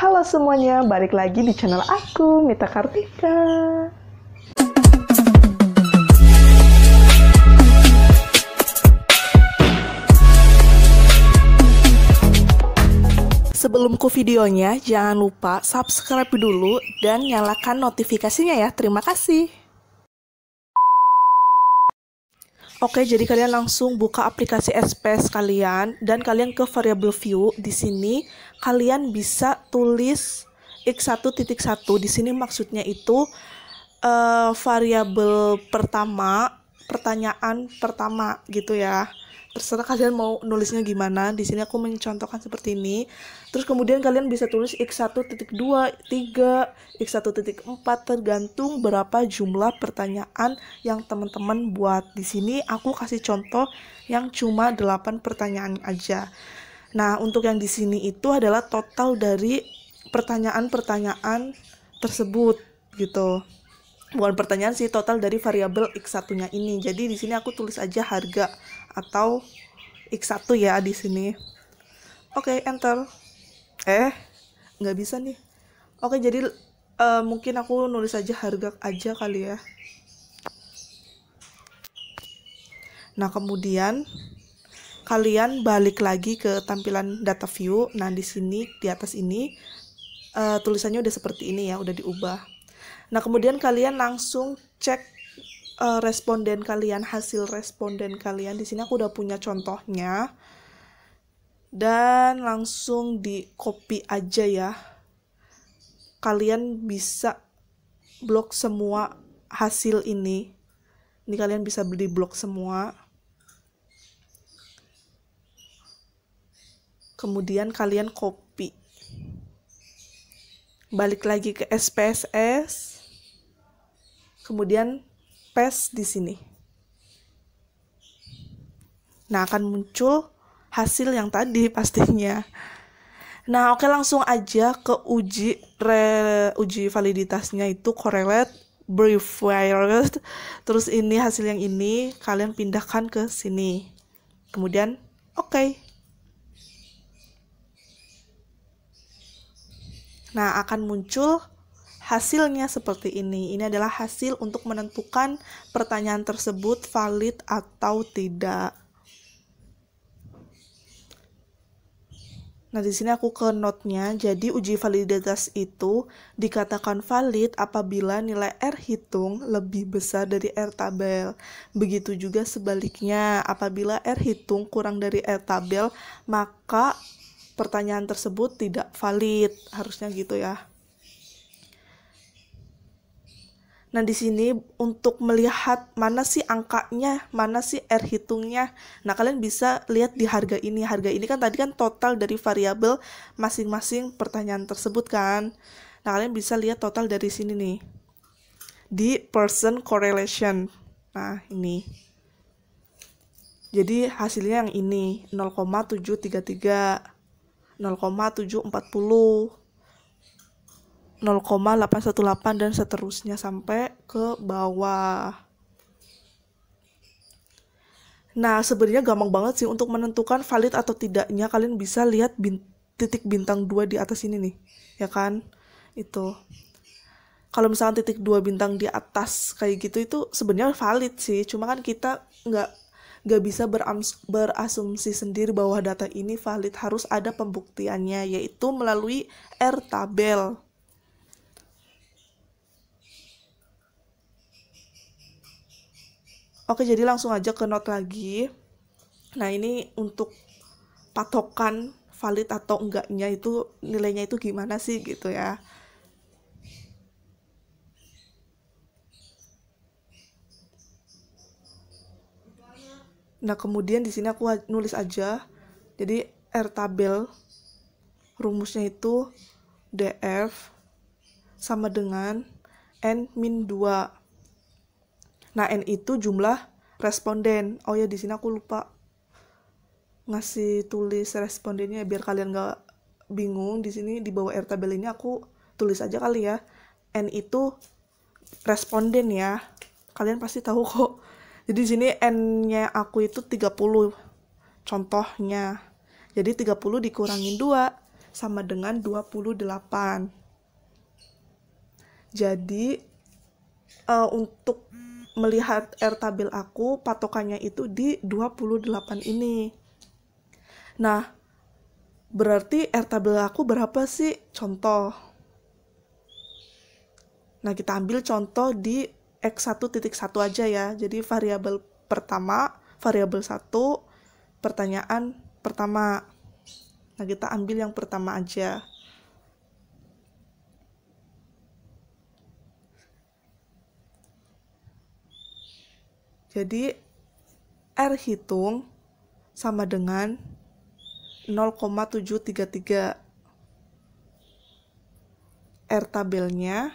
Halo semuanya, balik lagi di channel aku, Mita Kartika. Sebelum ke videonya, jangan lupa subscribe dulu dan nyalakan notifikasinya ya. Terima kasih. Oke, jadi kalian langsung buka aplikasi SPS kalian dan kalian ke variable view. Di sini kalian bisa tulis x1.1. Di sini maksudnya itu uh, eh, variabel pertama, pertanyaan pertama gitu ya terserah kalian mau nulisnya gimana di sini aku mencontohkan seperti ini terus kemudian kalian bisa tulis x1.2 3 x1.4 tergantung berapa jumlah pertanyaan yang teman-teman buat di sini aku kasih contoh yang cuma 8 pertanyaan aja nah untuk yang di sini itu adalah total dari pertanyaan-pertanyaan tersebut gitu bukan pertanyaan sih total dari variabel x satunya ini. Jadi di sini aku tulis aja harga atau x1 ya di sini. Oke, okay, enter. Eh, nggak bisa nih. Oke, okay, jadi uh, mungkin aku nulis aja harga aja kali ya. Nah, kemudian kalian balik lagi ke tampilan data view. Nah, di sini di atas ini uh, tulisannya udah seperti ini ya, udah diubah. Nah, kemudian kalian langsung cek uh, responden kalian, hasil responden kalian. Di sini aku udah punya contohnya. Dan langsung di copy aja ya. Kalian bisa blok semua hasil ini. Ini kalian bisa beli blok semua. Kemudian kalian copy. Balik lagi ke SPSS kemudian paste di sini. Nah, akan muncul hasil yang tadi pastinya. Nah, oke langsung aja ke uji re, uji validitasnya itu correlate brief virus. Terus ini hasil yang ini kalian pindahkan ke sini. Kemudian oke. Okay. Nah, akan muncul hasilnya seperti ini. Ini adalah hasil untuk menentukan pertanyaan tersebut valid atau tidak. Nah, di sini aku ke note Jadi, uji validitas itu dikatakan valid apabila nilai R hitung lebih besar dari R tabel. Begitu juga sebaliknya, apabila R hitung kurang dari R tabel, maka pertanyaan tersebut tidak valid. Harusnya gitu ya. Nah, di sini untuk melihat mana sih angkanya, mana sih R hitungnya. Nah, kalian bisa lihat di harga ini. Harga ini kan tadi kan total dari variabel masing-masing pertanyaan tersebut kan. Nah, kalian bisa lihat total dari sini nih. Di person correlation. Nah, ini. Jadi hasilnya yang ini 0,733 0,740 0,818 dan seterusnya sampai ke bawah. Nah, sebenarnya gampang banget sih untuk menentukan valid atau tidaknya. Kalian bisa lihat bin titik bintang 2 di atas ini nih, ya kan? Itu. Kalau misalnya titik 2 bintang di atas kayak gitu itu sebenarnya valid sih. Cuma kan kita nggak nggak bisa berasumsi sendiri bahwa data ini valid harus ada pembuktiannya yaitu melalui R tabel Oke, jadi langsung aja ke note lagi. Nah, ini untuk patokan valid atau enggaknya itu nilainya itu gimana sih gitu ya. Nah, kemudian di sini aku nulis aja. Jadi R tabel rumusnya itu DF sama dengan N min 2 Nah, N itu jumlah responden. Oh ya, di sini aku lupa ngasih tulis respondennya biar kalian nggak bingung. Di sini di bawah R tabel ini aku tulis aja kali ya. N itu responden ya. Kalian pasti tahu kok. Jadi di sini N-nya aku itu 30 contohnya. Jadi 30 dikurangin 2 sama dengan 28. Jadi uh, untuk melihat tabel aku patokannya itu di 28 ini. Nah, berarti tabel aku berapa sih? Contoh. Nah, kita ambil contoh di X1.1 aja ya. Jadi variabel pertama, variabel 1, pertanyaan pertama. Nah, kita ambil yang pertama aja. Jadi R hitung sama dengan 0,733 R tabelnya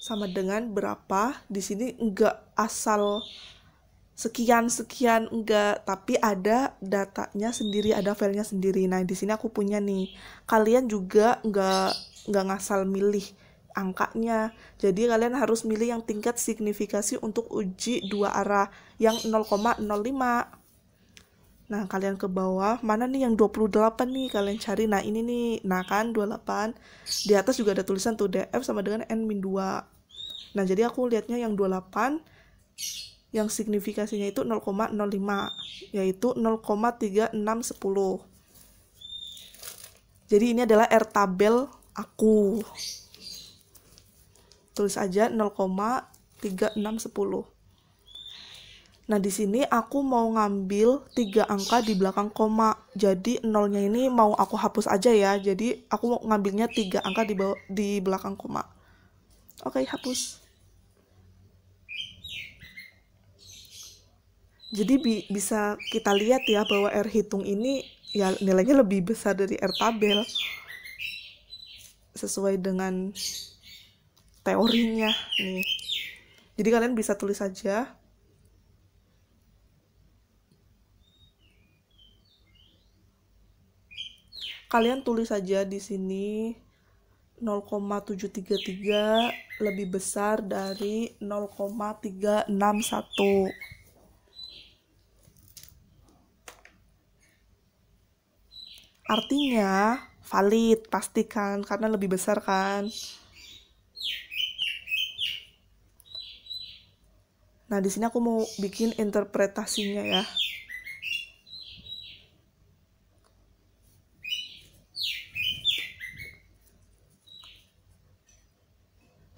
sama dengan berapa di sini enggak asal sekian sekian enggak tapi ada datanya sendiri ada filenya sendiri nah di sini aku punya nih kalian juga enggak enggak ngasal milih angkanya. Jadi kalian harus milih yang tingkat signifikasi untuk uji dua arah yang 0,05. Nah, kalian ke bawah, mana nih yang 28 nih kalian cari. Nah, ini nih. Nah, kan 28. Di atas juga ada tulisan tuh DF sama dengan N-2. Nah, jadi aku lihatnya yang 28 yang signifikasinya itu 0,05 yaitu 0,3610. Jadi ini adalah R tabel aku tulis aja 0,3610 Nah, di sini aku mau ngambil tiga angka di belakang koma. Jadi nolnya ini mau aku hapus aja ya. Jadi aku mau ngambilnya tiga angka di di belakang koma. Oke, hapus. Jadi bi bisa kita lihat ya bahwa R hitung ini ya nilainya lebih besar dari R tabel. Sesuai dengan teorinya nih. Jadi kalian bisa tulis aja. Kalian tulis aja di sini 0,733 lebih besar dari 0,361. Artinya valid, pastikan Karena lebih besar kan? Nah, di sini aku mau bikin interpretasinya ya.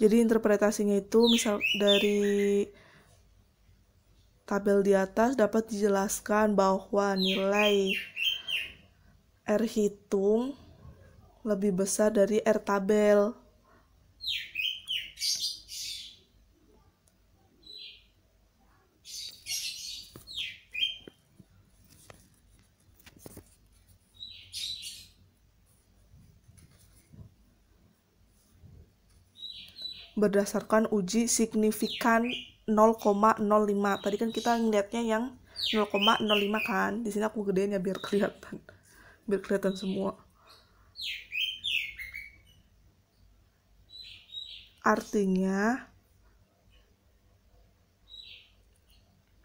Jadi interpretasinya itu misal dari tabel di atas dapat dijelaskan bahwa nilai R hitung lebih besar dari R tabel. berdasarkan uji signifikan 0,05 tadi kan kita ngeliatnya yang 0,05 kan di sini aku gedein ya, biar kelihatan biar kelihatan semua artinya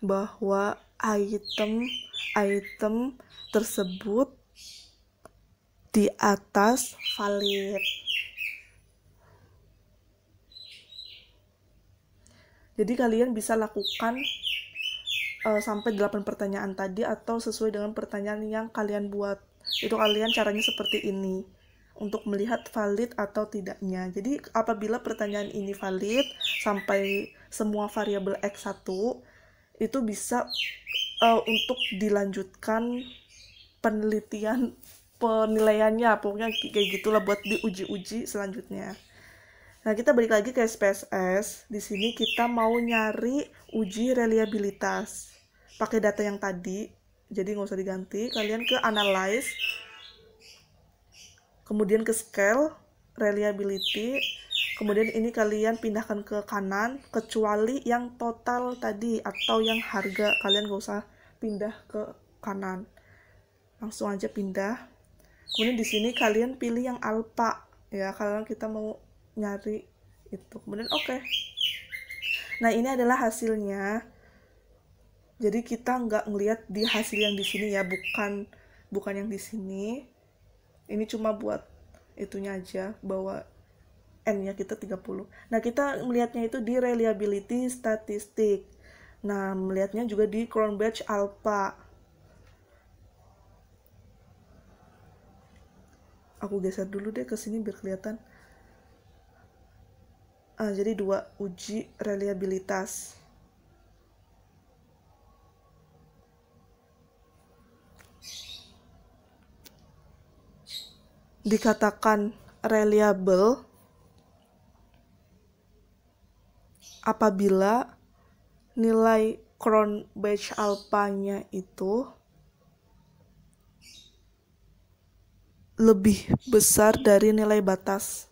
bahwa item item tersebut di atas valid Jadi kalian bisa lakukan uh, sampai 8 pertanyaan tadi atau sesuai dengan pertanyaan yang kalian buat. Itu kalian caranya seperti ini untuk melihat valid atau tidaknya. Jadi apabila pertanyaan ini valid sampai semua variabel X1 itu bisa uh, untuk dilanjutkan penelitian penilaiannya pokoknya kayak gitulah buat diuji-uji selanjutnya. Nah, kita balik lagi ke SPSS. Di sini kita mau nyari uji reliabilitas. Pakai data yang tadi, jadi nggak usah diganti. Kalian ke analyze, kemudian ke scale, reliability, kemudian ini kalian pindahkan ke kanan, kecuali yang total tadi atau yang harga. Kalian nggak usah pindah ke kanan. Langsung aja pindah. Kemudian di sini kalian pilih yang alpha ya kalau kita mau nyari itu kemudian oke okay. nah ini adalah hasilnya jadi kita nggak ngelihat di hasil yang di sini ya bukan bukan yang di sini ini cuma buat itunya aja bahwa n-nya kita 30 nah kita melihatnya itu di reliability statistik nah melihatnya juga di crown batch alpha aku geser dulu deh ke sini biar kelihatan ah, jadi dua uji reliabilitas dikatakan reliable apabila nilai cron batch alpanya itu lebih besar dari nilai batas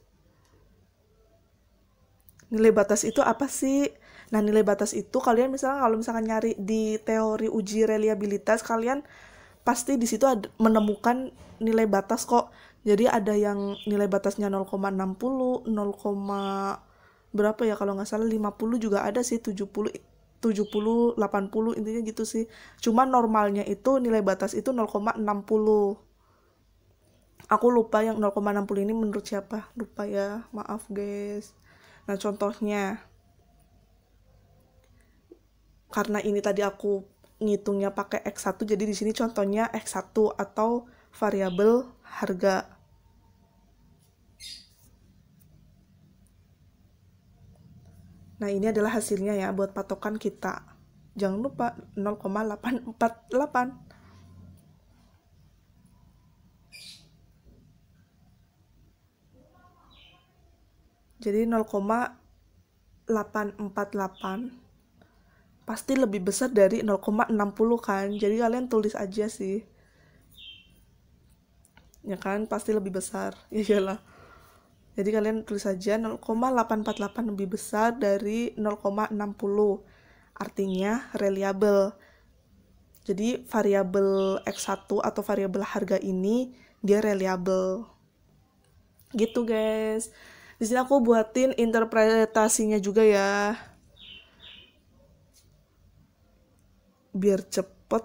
nilai batas itu apa sih? Nah, nilai batas itu kalian misalnya kalau misalkan nyari di teori uji reliabilitas kalian pasti di situ menemukan nilai batas kok. Jadi ada yang nilai batasnya 0,60, 0, berapa ya kalau nggak salah 50 juga ada sih, 70 70 80 intinya gitu sih. Cuma normalnya itu nilai batas itu 0,60. Aku lupa yang 0,60 ini menurut siapa. Lupa ya. Maaf guys. Nah, contohnya karena ini tadi aku ngitungnya pakai X1 jadi di sini contohnya X1 atau variabel harga. Nah, ini adalah hasilnya ya buat patokan kita. Jangan lupa 0,848. jadi 0,848 pasti lebih besar dari 0,60 kan jadi kalian tulis aja sih ya kan pasti lebih besar ya iyalah jadi kalian tulis aja 0,848 lebih besar dari 0,60 artinya reliable jadi variabel X1 atau variabel harga ini dia reliable gitu guys di sini aku buatin interpretasinya juga ya. Biar cepet,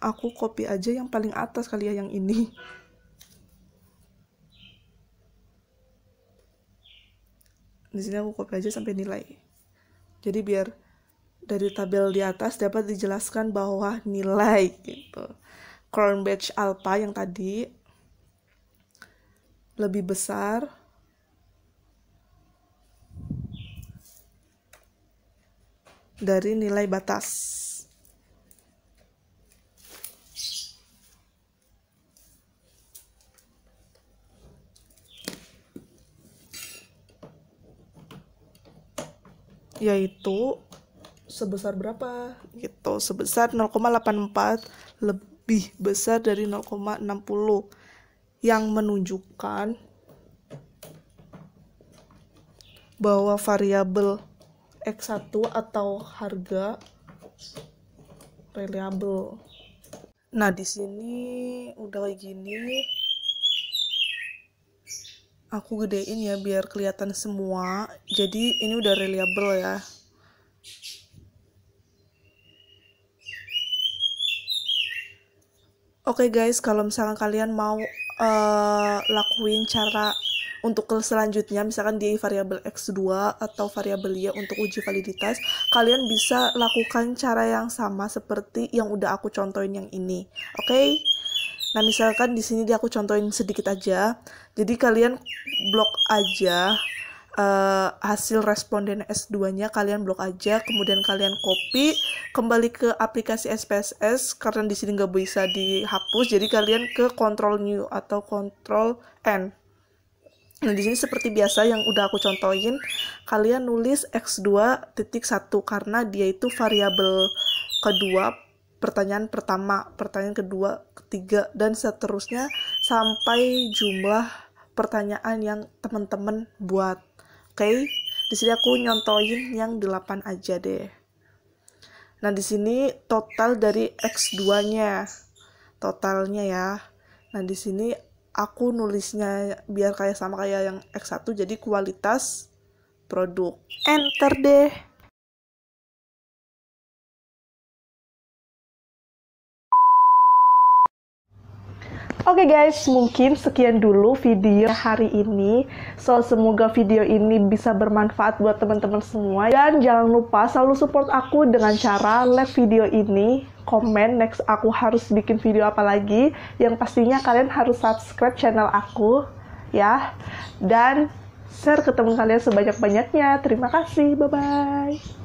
aku copy aja yang paling atas kali ya yang ini. Di sini aku copy aja sampai nilai. Jadi biar dari tabel di atas dapat dijelaskan bahwa nilai gitu. Crown badge alpha yang tadi lebih besar dari nilai batas. yaitu sebesar berapa gitu sebesar 0,84 lebih besar dari 0,60 yang menunjukkan bahwa variabel X1 atau harga reliable. Nah, di sini udah kayak gini. Aku gedein ya biar kelihatan semua. Jadi ini udah reliable ya. Oke okay guys, kalau misalnya kalian mau uh, lakuin cara untuk selanjutnya misalkan di variabel x2 atau variabel y untuk uji validitas kalian bisa lakukan cara yang sama seperti yang udah aku contohin yang ini oke okay? nah misalkan di sini dia aku contohin sedikit aja jadi kalian blok aja uh, hasil responden S2-nya kalian blok aja, kemudian kalian copy kembali ke aplikasi SPSS karena di sini nggak bisa dihapus, jadi kalian ke Control New atau Control N. Nah, di sini seperti biasa yang udah aku contohin, kalian nulis x 21 titik satu karena dia itu variabel kedua pertanyaan pertama, pertanyaan kedua, ketiga dan seterusnya sampai jumlah pertanyaan yang teman-teman buat. Oke, okay? di sini aku nyontoin yang 8 aja deh. Nah, di sini total dari x2-nya. Totalnya ya. Nah, di sini aku nulisnya biar kayak sama kayak yang X1 jadi kualitas produk enter deh Oke okay guys, mungkin sekian dulu video hari ini. So, semoga video ini bisa bermanfaat buat teman-teman semua. Dan jangan lupa selalu support aku dengan cara like video ini, comment next aku harus bikin video apa lagi. Yang pastinya kalian harus subscribe channel aku ya. Dan share ke teman kalian sebanyak-banyaknya. Terima kasih. Bye-bye.